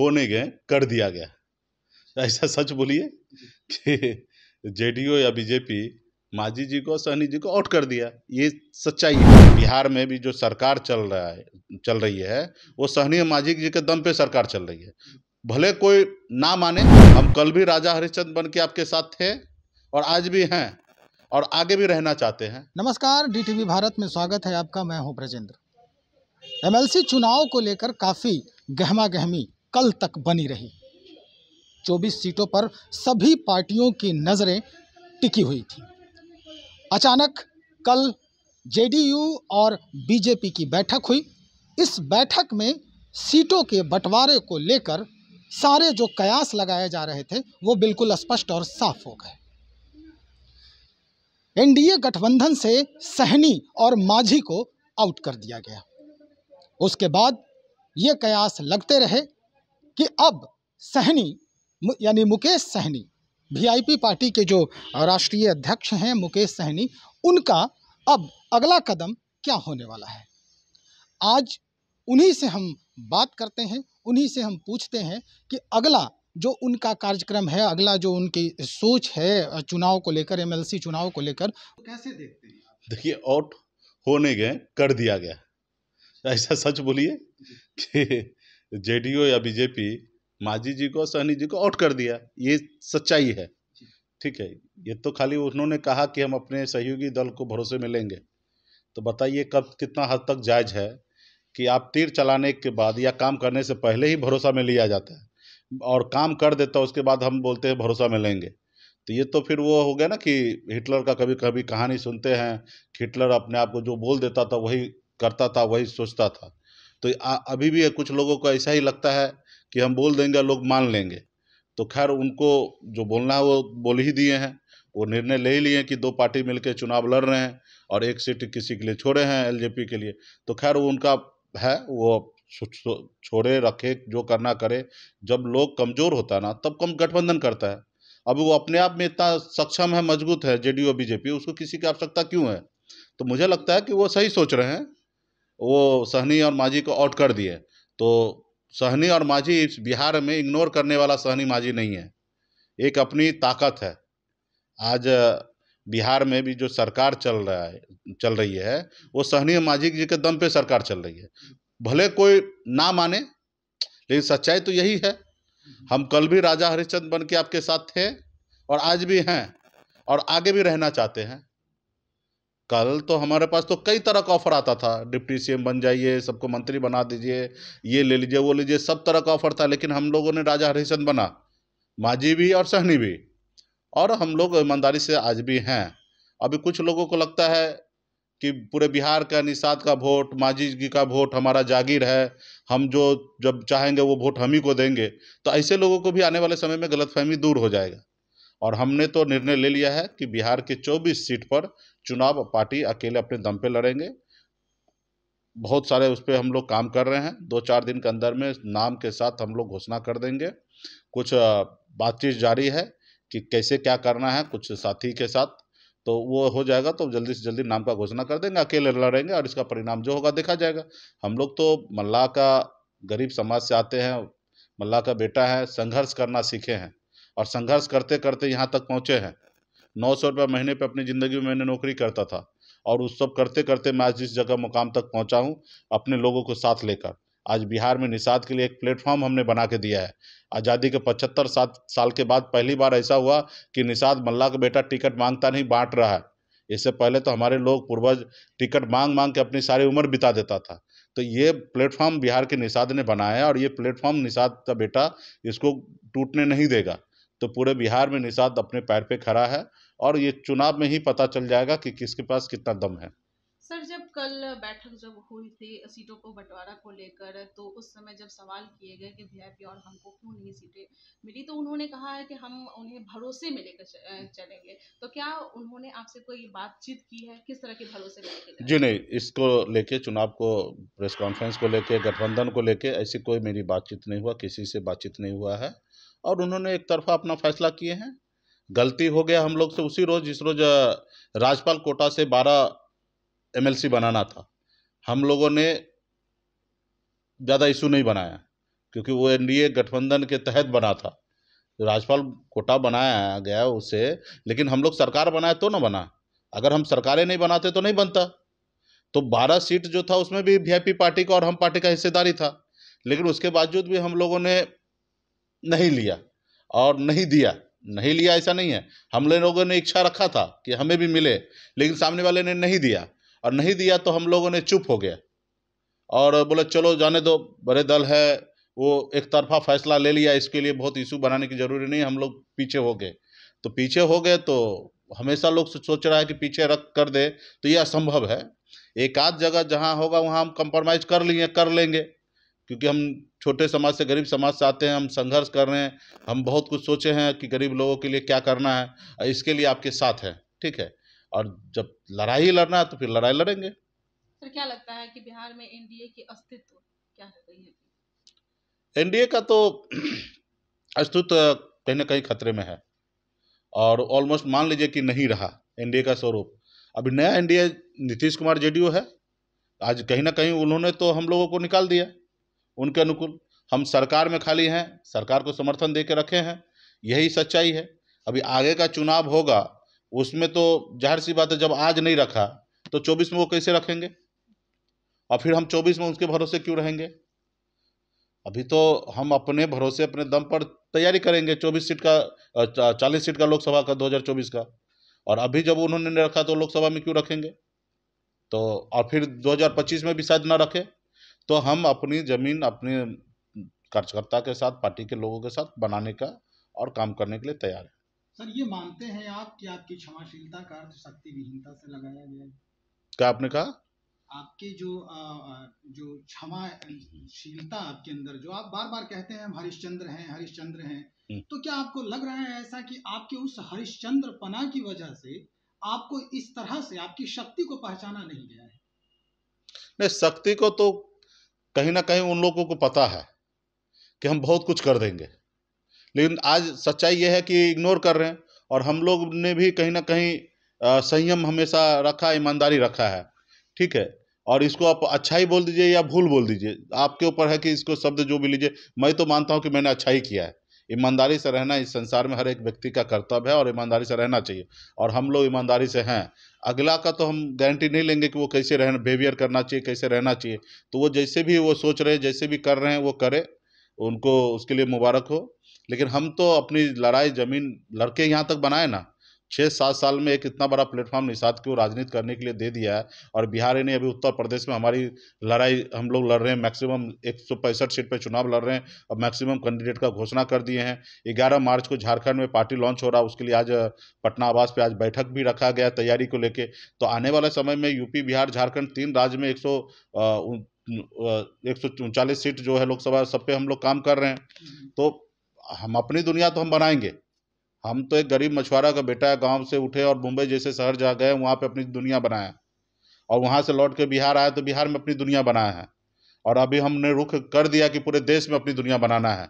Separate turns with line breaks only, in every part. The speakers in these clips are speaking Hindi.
होने गए कर दिया गया ऐसा सच बोलिए कि जेडीयू या बीजेपी माझी जी को सहनी जी को आउट कर दिया ये सच्चाई है बिहार में भी जो सरकार चल रहा है चल रही है वो सहनी माझी जी के दम पे सरकार चल रही है भले कोई ना माने हम कल भी राजा हरिश्चंद बन के आपके साथ थे और आज भी हैं और आगे भी रहना चाहते हैं
नमस्कार डी भारत में स्वागत है आपका मैं हूँ ब्रजेंद्र एमएलसी चुनाव को लेकर काफ़ी गहमा गहमी कल तक बनी रही 24 सीटों पर सभी पार्टियों की नज़रें टिकी हुई थी अचानक कल जेडीयू और बीजेपी की बैठक हुई इस बैठक में सीटों के बंटवारे को लेकर सारे जो कयास लगाए जा रहे थे वो बिल्कुल स्पष्ट और साफ हो गए एनडीए गठबंधन से सहनी और माझी को आउट कर दिया गया उसके बाद ये कयास लगते रहे कि अब सहनी यानी मुकेश सहनी वीआईपी पार्टी के जो राष्ट्रीय अध्यक्ष हैं मुकेश सहनी उनका अब अगला कदम क्या होने वाला है आज उन्हीं से हम बात करते हैं उन्हीं से हम पूछते हैं कि अगला जो उनका कार्यक्रम है अगला जो उनकी सोच है चुनाव को लेकर एमएलसी चुनाव को लेकर कैसे देखते
हैं देखिए आउट होने गए कर दिया गया ऐसा सच बोलिए कि जेडीयू या बीजेपी माझी जी को सहनी जी को आउट कर दिया ये सच्चाई है ठीक है ये तो खाली उन्होंने कहा कि हम अपने सहयोगी दल को भरोसे में लेंगे तो बताइए कब कितना हद तक जायज है कि आप तीर चलाने के बाद या काम करने से पहले ही भरोसा में लिया जाता है और काम कर देता है उसके बाद हम बोलते हैं भरोसा में लेंगे तो ये तो फिर वो हो गया ना कि हिटलर का कभी कभी कहानी सुनते हैं कि हिटलर अपने आप को जो बोल देता था वही करता था वही सोचता था तो आ, अभी भी कुछ लोगों को ऐसा ही लगता है कि हम बोल देंगे लोग मान लेंगे तो खैर उनको जो बोलना है वो बोल ही दिए हैं वो निर्णय ले ही लिए कि दो पार्टी मिलकर चुनाव लड़ रहे हैं और एक सीट किसी के लिए छोड़े हैं एलजेपी के लिए तो खैर वो उनका है वो छोड़े रखे जो करना करे जब लोग कमज़ोर होता है ना तब कम गठबंधन करता है अब वो अपने आप में इतना सक्षम है मजबूत है जेडीयू और बीजेपी उसको किसी की आवश्यकता क्यों है तो मुझे लगता है कि वो सही सोच रहे हैं वो सहनी और माझी को आउट कर दिए तो सहनी और माझी बिहार में इग्नोर करने वाला सहनी माझी नहीं है एक अपनी ताकत है आज बिहार में भी जो सरकार चल रहा है चल रही है वो सहनी माझी जी के दम पे सरकार चल रही है भले कोई ना माने लेकिन सच्चाई तो यही है हम कल भी राजा हरिश्चंद्र बन के आपके साथ थे और आज भी हैं और आगे भी रहना चाहते हैं कल तो हमारे पास तो कई तरह का ऑफर आता था डिप्टी सीएम बन जाइए सबको मंत्री बना दीजिए ये ले लीजिए वो लीजिए सब तरह का ऑफर था लेकिन हम लोगों ने राजा हरिचंद बना माझी भी और सहनी भी और हम लोग ईमानदारी से आज भी हैं अभी कुछ लोगों को लगता है कि पूरे बिहार का निषाद का वोट माझी जी का वोट हमारा जागीर है हम जो जब चाहेंगे वो वोट हम ही को देंगे तो ऐसे लोगों को भी आने वाले समय में गलतफहमी दूर हो जाएगा और हमने तो निर्णय ले लिया है कि बिहार के 24 सीट पर चुनाव पार्टी अकेले अपने दम पे लड़ेंगे बहुत सारे उस पर हम लोग काम कर रहे हैं दो चार दिन के अंदर में नाम के साथ हम लोग घोषणा कर देंगे कुछ बातचीत जारी है कि कैसे क्या करना है कुछ साथी के साथ तो वो हो जाएगा तो जल्दी से जल्दी नाम का घोषणा कर देंगे अकेले लड़ेंगे और इसका परिणाम जो होगा देखा जाएगा हम लोग तो मल्लाह का गरीब समाज से आते हैं मल्लाह का बेटा है संघर्ष करना सीखे हैं और संघर्ष करते करते यहाँ तक पहुँचे हैं नौ सौ रुपये महीने पर अपनी ज़िंदगी में मैंने नौकरी करता था और उस सब करते करते मैं आज जिस जगह मुकाम तक पहुँचा हूँ अपने लोगों को साथ लेकर आज बिहार में निषाद के लिए एक प्लेटफॉर्म हमने बना के दिया है आज़ादी के पचहत्तर सात साल के बाद पहली बार ऐसा हुआ कि निषाद मल्ला का बेटा टिकट मांगता नहीं बांट रहा है इससे पहले तो हमारे लोग पूर्वज टिकट मांग मांग के अपनी सारी उम्र बिता देता था तो ये प्लेटफॉर्म बिहार के निषाद ने बनाया और ये प्लेटफॉर्म निषाद का बेटा इसको टूटने नहीं देगा तो पूरे बिहार में निषाद अपने पैर पे खड़ा है और ये चुनाव में ही पता चल जाएगा कि किसके पास कितना दम है
सर जब कल बैठक जब हुई थी सीटों को बंटवारा को लेकर तो उस समय जब सवाल किए गए कि वीआईपी और हमको क्यों नहीं सीटें मिली तो उन्होंने कहा है कि हम उन्हें भरोसे में लेकर चलेंगे तो क्या उन्होंने आपसे कोई बातचीत की है किस तरह के भरोसे में
जी नहीं इसको लेके चुनाव को प्रेस कॉन्फ्रेंस को लेके गठबंधन को लेके ऐसी कोई मेरी बातचीत नहीं हुआ किसी से बातचीत नहीं हुआ है और उन्होंने एक तरफा अपना फैसला किए हैं गलती हो गया हम लोग से उसी रोज़ जिस रोज़ राजपाल कोटा से 12 एमएलसी बनाना था हम लोगों ने ज़्यादा इशू नहीं बनाया क्योंकि वो एनडीए गठबंधन के तहत बना था राजपाल कोटा बनाया गया उसे लेकिन हम लोग सरकार बनाए तो ना बना अगर हम सरकारें नहीं बनाते तो नहीं बनता तो 12 सीट जो था उसमें भी वी पार्टी का और हम पार्टी का हिस्सेदारी था लेकिन उसके बावजूद भी हम लोगों ने नहीं लिया और नहीं दिया नहीं लिया ऐसा नहीं है हम लोगों ने इच्छा रखा था कि हमें भी मिले लेकिन सामने वाले ने नहीं दिया और नहीं दिया तो हम लोगों ने चुप हो गया और बोले चलो जाने दो बड़े दल है वो एक तरफा फैसला ले लिया इसके लिए बहुत इशू बनाने की ज़रूरी नहीं हम लोग पीछे हो गए तो पीछे हो गए तो हमेशा लोग सोच रहा है कि पीछे रख कर दे तो यह असंभव है एक आध जगह जहाँ होगा वहाँ हम कंप्रोमाइज़ कर लिए कर लेंगे क्योंकि हम छोटे समाज से गरीब समाज से आते हैं हम संघर्ष कर रहे हैं हम बहुत कुछ सोचे हैं कि गरीब लोगों के लिए क्या करना है इसके लिए आपके साथ हैं ठीक है और जब लड़ाई लड़ना है तो फिर लड़ाई लड़ेंगे
सर क्या लगता है कि बिहार में एनडीए की अस्तित्व क्या है
एनडीए का तो अस्तित्व कहीं ना कहीं खतरे में है और ऑलमोस्ट मान लीजिए कि नहीं रहा एनडीए का स्वरूप अभी नया एनडीए नीतीश कुमार जेडीयू है आज कहीं ना कहीं उन्होंने तो हम लोगों को निकाल दिया उनके अनुकूल हम सरकार में खाली हैं सरकार को समर्थन दे के रखे हैं यही सच्चाई है अभी आगे का चुनाव होगा उसमें तो जाहिर सी बात है जब आज नहीं रखा तो चौबीस में वो कैसे रखेंगे और फिर हम चौबीस में उसके भरोसे क्यों रहेंगे अभी तो हम अपने भरोसे अपने दम पर तैयारी करेंगे चौबीस सीट का चालीस सीट का लोकसभा का 2024 का और अभी जब उन्होंने नहीं रखा तो लोकसभा में क्यों रखेंगे तो और फिर 2025 में भी शायद ना रखे तो हम अपनी ज़मीन अपने कार्यकर्ता के साथ पार्टी के लोगों के साथ बनाने का और काम करने के लिए तैयार है
सर ये मानते हैं आप कि आपकी क्षमाशीलता का अर्थ शक्ति विहीनता से लगाया गया है क्या आपने कहा आपके जो आ, जो क्षमाशीलता आपके अंदर जो आप बार बार कहते हैं हम हरिश्चंद्र हैं हरिश्चंद्र हैं हम्म। तो क्या आपको लग रहा है ऐसा कि आपके उस हरिश्चंद्र पना की वजह से आपको इस तरह से आपकी शक्ति को पहचाना नहीं गया है
नहीं शक्ति को तो कहीं ना कहीं उन लोगों को पता है कि हम बहुत कुछ कर देंगे लेकिन आज सच्चाई यह है कि इग्नोर कर रहे हैं और हम लोग ने भी कहीं ना कहीं संयम हमेशा रखा ईमानदारी रखा है ठीक है और इसको आप अच्छा ही बोल दीजिए या भूल बोल दीजिए आपके ऊपर है कि इसको शब्द जो भी लीजिए मैं तो मानता हूँ कि मैंने अच्छा ही किया है ईमानदारी से रहना इस संसार में हर एक व्यक्ति का कर्तव्य है और ईमानदारी से रहना चाहिए और हम लोग ईमानदारी से हैं अगला का तो हम गारंटी नहीं लेंगे कि वो कैसे रहना बिहेवियर करना चाहिए कैसे रहना चाहिए तो वो जैसे भी वो सोच रहे हैं जैसे भी कर रहे हैं वो करे उनको उसके लिए मुबारक हो लेकिन हम तो अपनी लड़ाई ज़मीन लड़के यहाँ तक बनाए ना छः सात साल में एक इतना बड़ा प्लेटफॉर्म निषाद को राजनीति करने के लिए दे दिया है और बिहार ने अभी उत्तर प्रदेश में हमारी लड़ाई हम लोग लड़ रहे हैं मैक्सिमम एक सौ पैंसठ सीट पर चुनाव लड़ रहे हैं और मैक्सिमम कैंडिडेट का घोषणा कर दिए हैं ग्यारह मार्च को झारखंड में पार्टी लॉन्च हो रहा है उसके लिए आज पटना आवास पर आज बैठक भी रखा गया तैयारी को लेकर तो आने वाले समय में यूपी बिहार झारखंड तीन राज्य में एक एक सौ उनचालीस सीट जो है लोकसभा सब पे हम लोग काम कर रहे हैं तो हम अपनी दुनिया तो हम बनाएंगे हम तो एक गरीब मछुआरा का बेटा है गांव से उठे और मुंबई जैसे शहर जा गए वहाँ पे अपनी दुनिया बनाया और वहाँ से लौट के बिहार आए तो बिहार में अपनी दुनिया बनाया है और अभी हमने रुख कर दिया कि पूरे देश में अपनी दुनिया बनाना है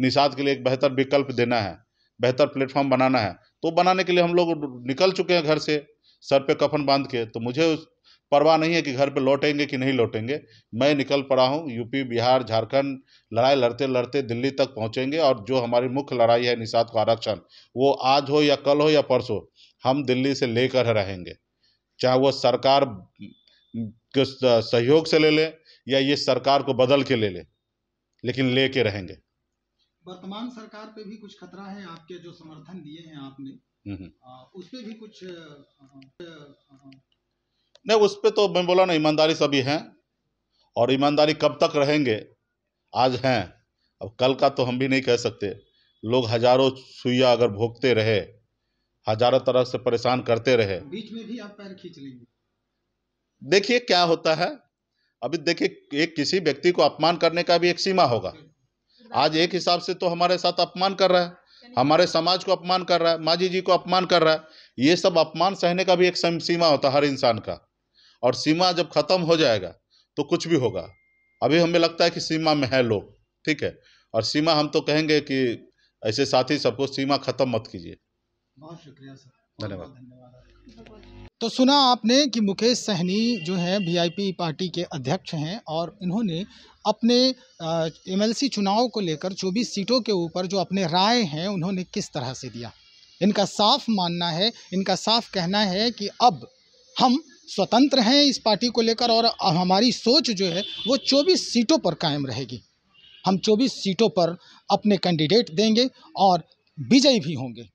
निषाद के लिए एक बेहतर विकल्प देना है बेहतर प्लेटफॉर्म बनाना है तो बनाने के लिए हम लोग निकल चुके हैं घर से सर पे कफन बांध के तो मुझे परवाह नहीं है कि घर पे लौटेंगे कि नहीं लौटेंगे मैं निकल पड़ा हूँ यूपी बिहार झारखंड लड़ाई लड़ते लड़ते दिल्ली तक पहुँचेंगे और जो हमारी मुख्य लड़ाई है निषाद को आरक्षण वो आज हो या कल हो या परसों हम दिल्ली से लेकर रहेंगे चाहे वो सरकार के सहयोग से ले ले या ये सरकार को बदल के ले लें लेकिन लेके रहेंगे
वर्तमान सरकार पे भी कुछ खतरा है आपके जो समर्थन दिए हैं आपने
हम्म, हम्म।
उस पर भी कुछ
नहीं उस पर तो मैं बोला ना ईमानदारी सभी हैं और ईमानदारी कब तक रहेंगे आज हैं अब कल का तो हम भी नहीं कह सकते लोग हजारों सुइया अगर भोगते रहे हजारों तरह से परेशान करते रहे
बीच में भी आप पैर खींच लेंगे
देखिए क्या होता है अभी देखिए एक किसी व्यक्ति को अपमान करने का भी एक सीमा होगा आज एक हिसाब से तो हमारे साथ अपमान कर रहा है हमारे समाज को अपमान कर रहा है माझी जी को अपमान कर रहा है ये सब अपमान सहने का भी एक सीमा होता है हर इंसान का और सीमा जब खत्म हो जाएगा तो कुछ भी होगा अभी हमें लगता है कि सीमा में है लोग ठीक है और सीमा हम तो कहेंगे कि ऐसे साथी सबको सीमा खत्म मत कीजिए बहुत शुक्रिया सर धन्यवाद
तो सुना आपने कि मुकेश सहनी जो हैं वीआईपी पार्टी के अध्यक्ष हैं और इन्होंने अपने एमएलसी चुनाव को लेकर 24 सीटों के ऊपर जो अपने राय हैं उन्होंने किस तरह से दिया इनका साफ मानना है इनका साफ कहना है कि अब हम स्वतंत्र हैं इस पार्टी को लेकर और हमारी सोच जो है वो 24 सीटों पर कायम रहेगी हम 24 सीटों पर अपने कैंडिडेट देंगे और विजयी भी होंगे